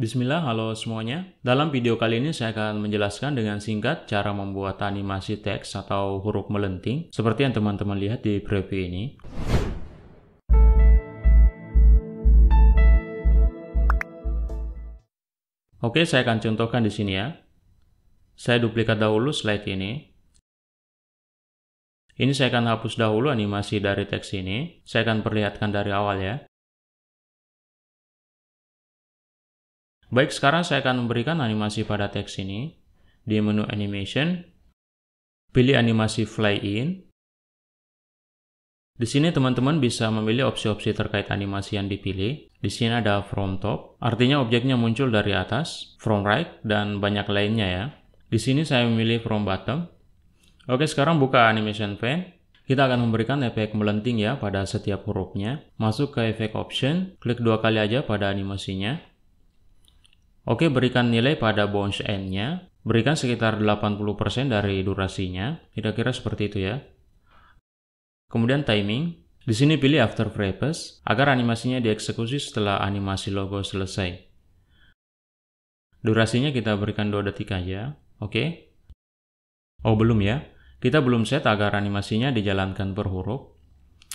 Bismillah, halo semuanya. Dalam video kali ini saya akan menjelaskan dengan singkat cara membuat animasi teks atau huruf melenting seperti yang teman-teman lihat di preview ini. Oke, saya akan contohkan di sini ya. Saya duplikat dahulu slide ini. Ini saya akan hapus dahulu animasi dari teks ini. Saya akan perlihatkan dari awal ya. Baik, sekarang saya akan memberikan animasi pada teks ini. Di menu animation, pilih animasi fly in. Di sini teman-teman bisa memilih opsi-opsi terkait animasi yang dipilih. Di sini ada from top, artinya objeknya muncul dari atas, from right, dan banyak lainnya ya. Di sini saya memilih from bottom. Oke, sekarang buka animation pane. Kita akan memberikan efek melenting ya pada setiap hurufnya. Masuk ke efek option, klik dua kali aja pada animasinya. Oke, berikan nilai pada bounce end-nya. Berikan sekitar 80% dari durasinya. Kira-kira seperti itu ya. Kemudian timing. Di sini pilih after pass agar animasinya dieksekusi setelah animasi logo selesai. Durasinya kita berikan 2 detik aja. Oke. Oh, belum ya. Kita belum set agar animasinya dijalankan per huruf.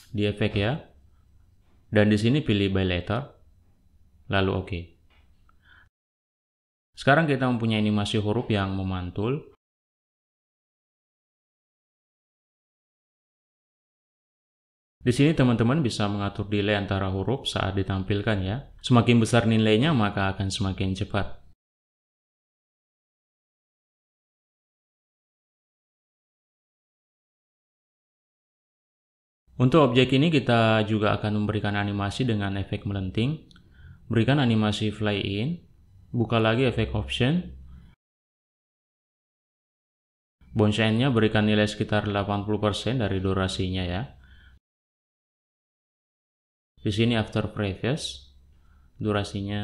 Di efek ya. Dan di sini pilih by letter. Lalu oke. Okay. Sekarang kita mempunyai animasi huruf yang memantul. Di sini teman-teman bisa mengatur delay antara huruf saat ditampilkan ya. Semakin besar nilainya maka akan semakin cepat. Untuk objek ini kita juga akan memberikan animasi dengan efek melenting. Berikan animasi fly in buka lagi efek option. Bonsai-nya berikan nilai sekitar 80% dari durasinya ya. Di sini after previous, durasinya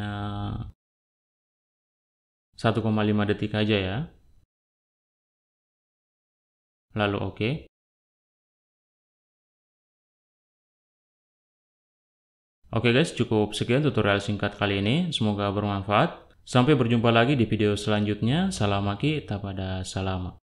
1,5 detik aja ya. Lalu oke. Okay. Oke okay guys, cukup sekian tutorial singkat kali ini. Semoga bermanfaat. Sampai berjumpa lagi di video selanjutnya. Salam Aki, Salamaki pada salamak.